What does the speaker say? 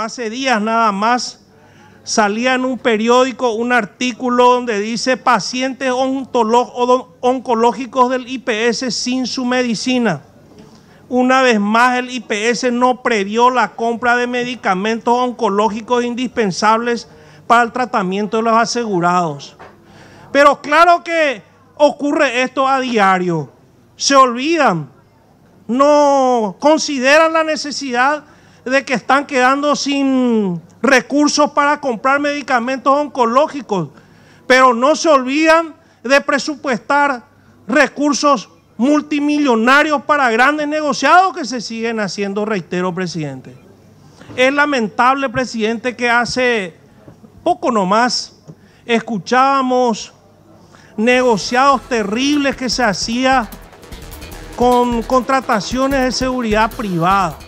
hace días nada más, salía en un periódico un artículo donde dice pacientes oncológicos del IPS sin su medicina. Una vez más, el IPS no previó la compra de medicamentos oncológicos indispensables para el tratamiento de los asegurados. Pero claro que ocurre esto a diario. Se olvidan, no consideran la necesidad de que están quedando sin recursos para comprar medicamentos oncológicos, pero no se olvidan de presupuestar recursos multimillonarios para grandes negociados que se siguen haciendo, reitero, presidente. Es lamentable, presidente, que hace poco nomás escuchábamos negociados terribles que se hacía con contrataciones de seguridad privada.